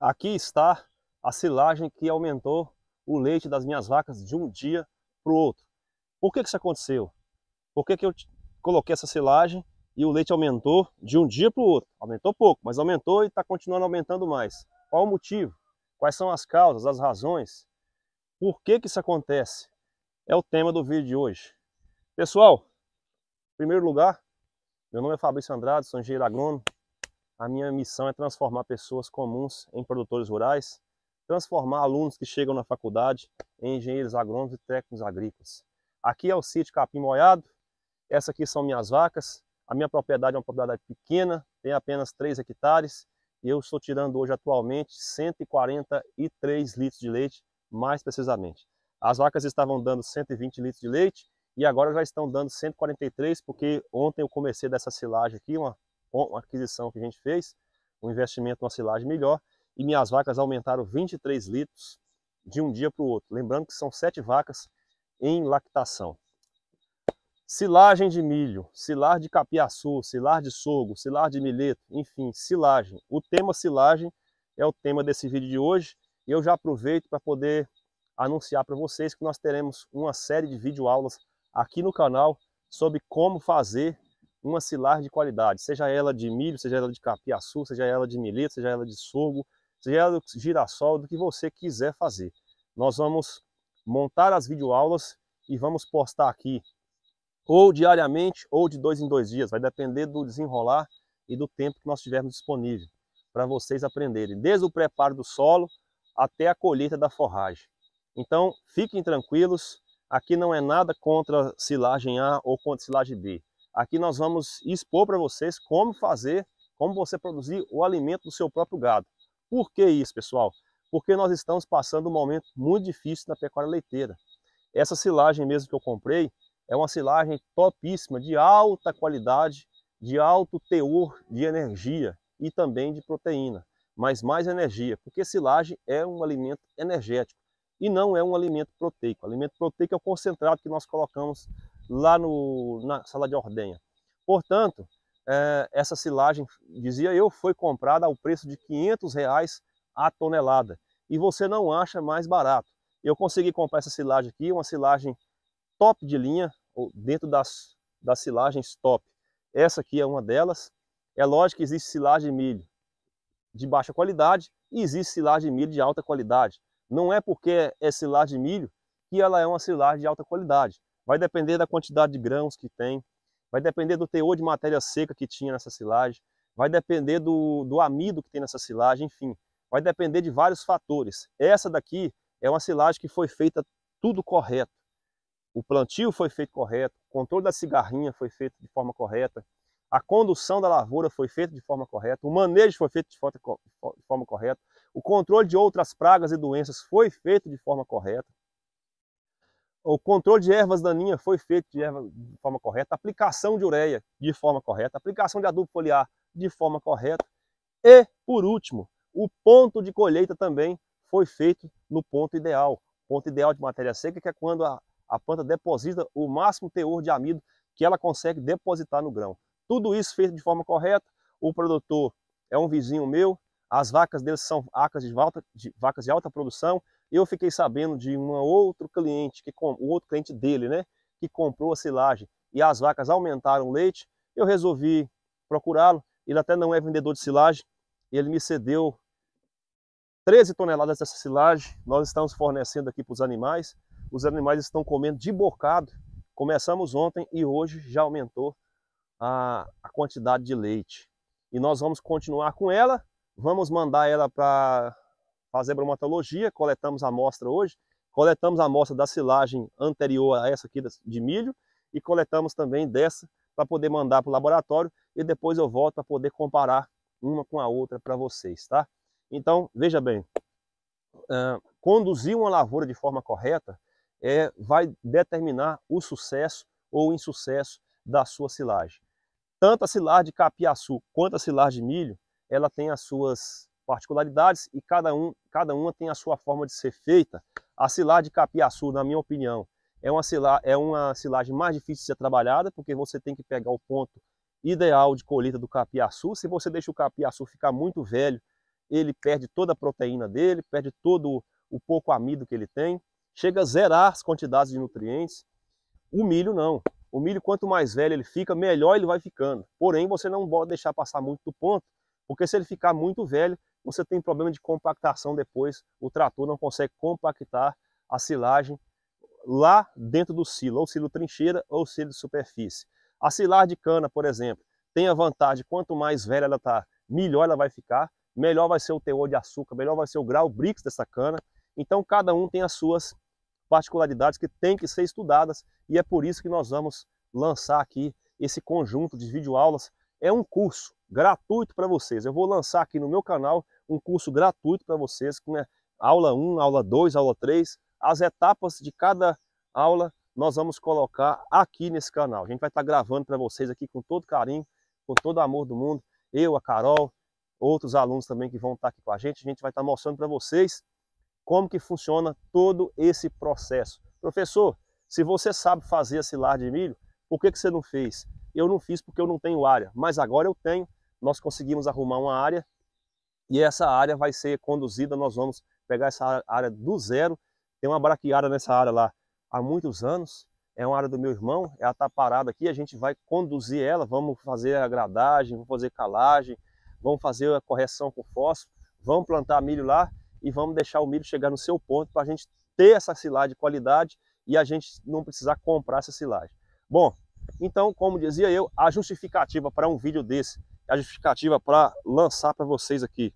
Aqui está a silagem que aumentou o leite das minhas vacas de um dia para o outro. Por que, que isso aconteceu? Por que, que eu coloquei essa silagem e o leite aumentou de um dia para o outro? Aumentou pouco, mas aumentou e está continuando aumentando mais. Qual o motivo? Quais são as causas, as razões? Por que, que isso acontece? É o tema do vídeo de hoje. Pessoal, em primeiro lugar, meu nome é Fabrício Andrade, sou engenheiro agrônomo. A minha missão é transformar pessoas comuns em produtores rurais, transformar alunos que chegam na faculdade em engenheiros agrônomos e técnicos agrícolas. Aqui é o sítio Capim Moiado, essas aqui são minhas vacas. A minha propriedade é uma propriedade pequena, tem apenas 3 hectares e eu estou tirando hoje atualmente 143 litros de leite, mais precisamente. As vacas estavam dando 120 litros de leite e agora já estão dando 143, porque ontem eu comecei dessa silagem aqui, uma, uma aquisição que a gente fez, um investimento numa silagem melhor, e minhas vacas aumentaram 23 litros de um dia para o outro. Lembrando que são sete vacas em lactação. Silagem de milho, silar de capiaçu, silar de sorgo, silar de milheto, enfim, silagem. O tema silagem é o tema desse vídeo de hoje. E eu já aproveito para poder anunciar para vocês que nós teremos uma série de vídeo aulas aqui no canal sobre como fazer uma silagem de qualidade, seja ela de milho, seja ela de capiaçu, seja ela de milho, seja ela de sorgo, seja ela de girassol, do que você quiser fazer. Nós vamos montar as videoaulas e vamos postar aqui ou diariamente ou de dois em dois dias, vai depender do desenrolar e do tempo que nós tivermos disponível para vocês aprenderem, desde o preparo do solo até a colheita da forragem. Então, fiquem tranquilos, Aqui não é nada contra silagem A ou contra silagem B. Aqui nós vamos expor para vocês como fazer, como você produzir o alimento do seu próprio gado. Por que isso, pessoal? Porque nós estamos passando um momento muito difícil na pecuária leiteira. Essa silagem mesmo que eu comprei é uma silagem topíssima, de alta qualidade, de alto teor de energia e também de proteína, mas mais energia, porque silagem é um alimento energético e não é um alimento proteico. O alimento proteico é o concentrado que nós colocamos lá no, na sala de ordenha. Portanto, é, essa silagem, dizia eu, foi comprada ao preço de 500 reais a tonelada e você não acha mais barato. Eu consegui comprar essa silagem aqui, uma silagem top de linha, dentro das, das silagens top. Essa aqui é uma delas. É lógico que existe silagem de milho de baixa qualidade e existe silagem de milho de alta qualidade. Não é porque é silagem de milho que ela é uma silagem de alta qualidade. Vai depender da quantidade de grãos que tem, vai depender do teor de matéria seca que tinha nessa silagem, vai depender do, do amido que tem nessa silagem, enfim. Vai depender de vários fatores. Essa daqui é uma silagem que foi feita tudo correto. O plantio foi feito correto, o controle da cigarrinha foi feito de forma correta, a condução da lavoura foi feita de forma correta, o manejo foi feito de forma correta, o controle de outras pragas e doenças foi feito de forma correta. O controle de ervas daninhas foi feito de, erva, de forma correta. A aplicação de ureia de forma correta. A aplicação de adubo foliar de forma correta. E, por último, o ponto de colheita também foi feito no ponto ideal. O ponto ideal de matéria seca, que é quando a, a planta deposita o máximo teor de amido que ela consegue depositar no grão. Tudo isso feito de forma correta. O produtor é um vizinho meu, as vacas deles são vacas de, alta, de, vacas de alta produção. Eu fiquei sabendo de um outro cliente, que o outro cliente dele, né, que comprou a silagem e as vacas aumentaram o leite. Eu resolvi procurá-lo. Ele até não é vendedor de silagem. Ele me cedeu 13 toneladas dessa silagem. Nós estamos fornecendo aqui para os animais. Os animais estão comendo de bocado. Começamos ontem e hoje já aumentou a, a quantidade de leite. E nós vamos continuar com ela Vamos mandar ela para fazer bromatologia, coletamos a amostra hoje, coletamos a amostra da silagem anterior a essa aqui de milho e coletamos também dessa para poder mandar para o laboratório e depois eu volto para poder comparar uma com a outra para vocês, tá? Então, veja bem, uh, conduzir uma lavoura de forma correta é, vai determinar o sucesso ou o insucesso da sua silagem. Tanto a silagem de capiaçu quanto a silagem de milho, ela tem as suas particularidades e cada, um, cada uma tem a sua forma de ser feita. A silagem de capiaçu, na minha opinião, é uma, silagem, é uma silagem mais difícil de ser trabalhada, porque você tem que pegar o ponto ideal de colheita do capiaçu. Se você deixa o capiaçu ficar muito velho, ele perde toda a proteína dele, perde todo o pouco amido que ele tem, chega a zerar as quantidades de nutrientes. O milho não. O milho, quanto mais velho ele fica, melhor ele vai ficando. Porém, você não pode deixar passar muito do ponto, porque se ele ficar muito velho, você tem problema de compactação depois, o trator não consegue compactar a silagem lá dentro do silo, ou silo trincheira ou silo de superfície. A silar de cana, por exemplo, tem a vantagem, quanto mais velha ela está, melhor ela vai ficar, melhor vai ser o teor de açúcar, melhor vai ser o grau Brix dessa cana. Então cada um tem as suas particularidades que têm que ser estudadas e é por isso que nós vamos lançar aqui esse conjunto de videoaulas. É um curso, gratuito para vocês. Eu vou lançar aqui no meu canal um curso gratuito para vocês, com né, aula 1, aula 2, aula 3, as etapas de cada aula nós vamos colocar aqui nesse canal. A gente vai estar tá gravando para vocês aqui com todo carinho, com todo amor do mundo. Eu, a Carol, outros alunos também que vão estar tá aqui com a gente. A gente vai estar tá mostrando para vocês como que funciona todo esse processo. Professor, se você sabe fazer esse silagem de milho, por que, que você não fez? Eu não fiz porque eu não tenho área, mas agora eu tenho nós conseguimos arrumar uma área e essa área vai ser conduzida, nós vamos pegar essa área do zero. Tem uma braquiária nessa área lá há muitos anos, é uma área do meu irmão, ela está parada aqui, a gente vai conduzir ela, vamos fazer a gradagem, vamos fazer calagem, vamos fazer a correção com fósforo, vamos plantar milho lá e vamos deixar o milho chegar no seu ponto para a gente ter essa silagem de qualidade e a gente não precisar comprar essa silagem. Bom, então, como dizia eu, a justificativa para um vídeo desse a justificativa para lançar para vocês aqui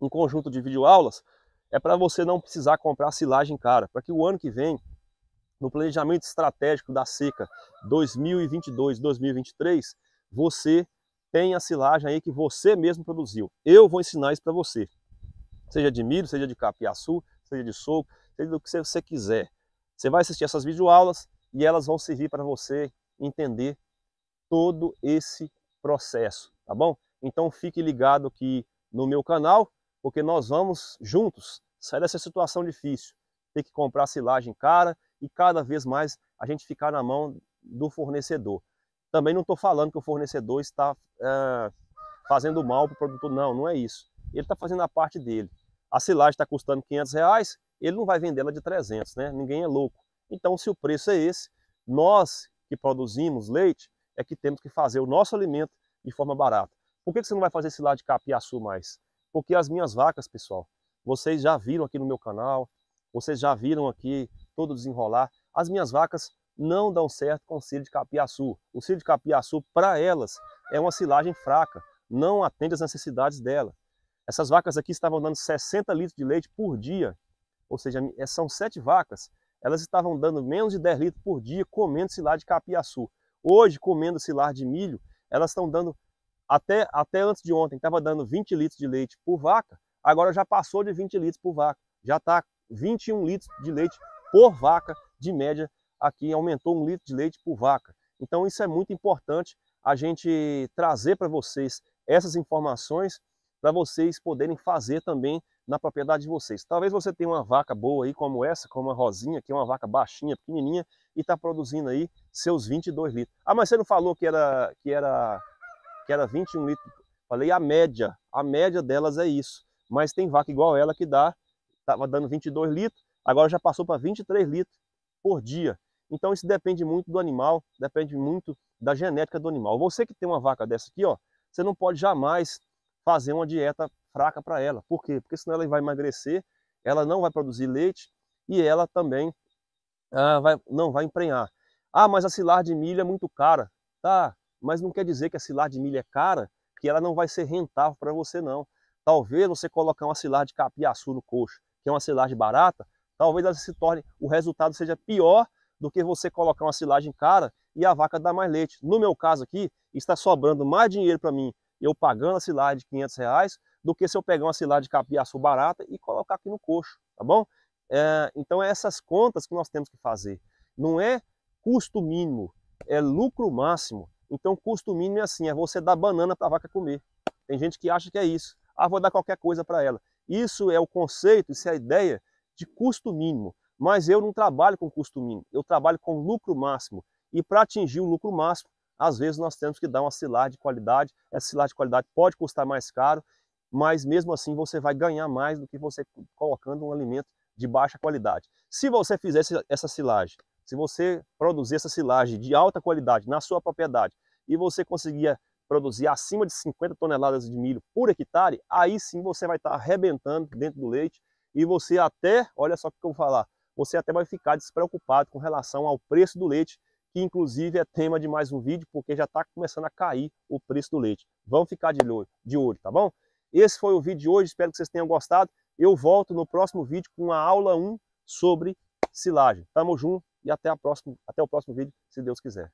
um conjunto de videoaulas é para você não precisar comprar silagem cara, para que o ano que vem, no planejamento estratégico da seca 2022-2023, você tenha a silagem aí que você mesmo produziu. Eu vou ensinar isso para você, seja de milho, seja de capiaçu, seja de soco, seja do que você quiser. Você vai assistir essas videoaulas e elas vão servir para você entender todo esse processo tá bom? Então fique ligado aqui no meu canal, porque nós vamos juntos sair dessa situação difícil. Ter que comprar silagem cara e cada vez mais a gente ficar na mão do fornecedor. Também não estou falando que o fornecedor está é, fazendo mal para o produtor, não, não é isso. Ele está fazendo a parte dele. A silagem está custando 500 reais, ele não vai vendê-la de 300, né? Ninguém é louco. Então, se o preço é esse, nós que produzimos leite é que temos que fazer o nosso alimento de forma barata. Por que você não vai fazer esse lado de capiaçu mais? Porque as minhas vacas, pessoal, vocês já viram aqui no meu canal, vocês já viram aqui todo desenrolar, as minhas vacas não dão certo com o cílio de capiaçu. O cílio de capiaçu, para elas, é uma silagem fraca, não atende às necessidades dela. Essas vacas aqui estavam dando 60 litros de leite por dia, ou seja, eh, são sete vacas. Elas estavam dando menos de 10 litros por dia comendo silagem de capiaçu. Hoje, comendo silagem de milho, elas estão dando, até, até antes de ontem, estava dando 20 litros de leite por vaca, agora já passou de 20 litros por vaca, já está 21 litros de leite por vaca de média aqui, aumentou um litro de leite por vaca. Então isso é muito importante a gente trazer para vocês essas informações para vocês poderem fazer também na propriedade de vocês. Talvez você tenha uma vaca boa aí como essa, como a Rosinha, que é uma vaca baixinha, pequenininha, e está produzindo aí seus 22 litros. Ah, mas você não falou que era, que era, que era 21 litros? Falei a média, a média delas é isso. Mas tem vaca igual ela que dá, estava dando 22 litros, agora já passou para 23 litros por dia. Então isso depende muito do animal, depende muito da genética do animal. Você que tem uma vaca dessa aqui, ó, você não pode jamais fazer uma dieta fraca para ela. Por quê? Porque senão ela vai emagrecer, ela não vai produzir leite e ela também ah, vai, não, vai emprenhar. Ah, mas a silar de milho é muito cara. Tá, mas não quer dizer que a silar de milho é cara, que ela não vai ser rentável para você não. Talvez você colocar uma silar de capiaçu no coxo, que é uma silagem barata, talvez ela se torne, o resultado seja pior do que você colocar uma silagem cara e a vaca dar mais leite. No meu caso aqui, está sobrando mais dinheiro para mim eu pagando a silagem de 500 reais do que se eu pegar uma silagem de capiaçu barata e colocar aqui no coxo, tá bom? É, então, é essas contas que nós temos que fazer. Não é custo mínimo, é lucro máximo. Então, custo mínimo é assim: é você dar banana para a vaca comer. Tem gente que acha que é isso. Ah, vou dar qualquer coisa para ela. Isso é o conceito, isso é a ideia de custo mínimo. Mas eu não trabalho com custo mínimo, eu trabalho com lucro máximo. E para atingir o lucro máximo, às vezes nós temos que dar uma cilada de qualidade. Essa cilada de qualidade pode custar mais caro, mas mesmo assim você vai ganhar mais do que você colocando um alimento de baixa qualidade. Se você fizesse essa silagem, se você produzir essa silagem de alta qualidade na sua propriedade e você conseguia produzir acima de 50 toneladas de milho por hectare, aí sim você vai estar tá arrebentando dentro do leite e você até, olha só o que eu vou falar, você até vai ficar despreocupado com relação ao preço do leite, que inclusive é tema de mais um vídeo, porque já está começando a cair o preço do leite. Vamos ficar de olho, de olho, tá bom? Esse foi o vídeo de hoje, espero que vocês tenham gostado. Eu volto no próximo vídeo com a aula 1 sobre silagem. Tamo junto e até, a até o próximo vídeo, se Deus quiser.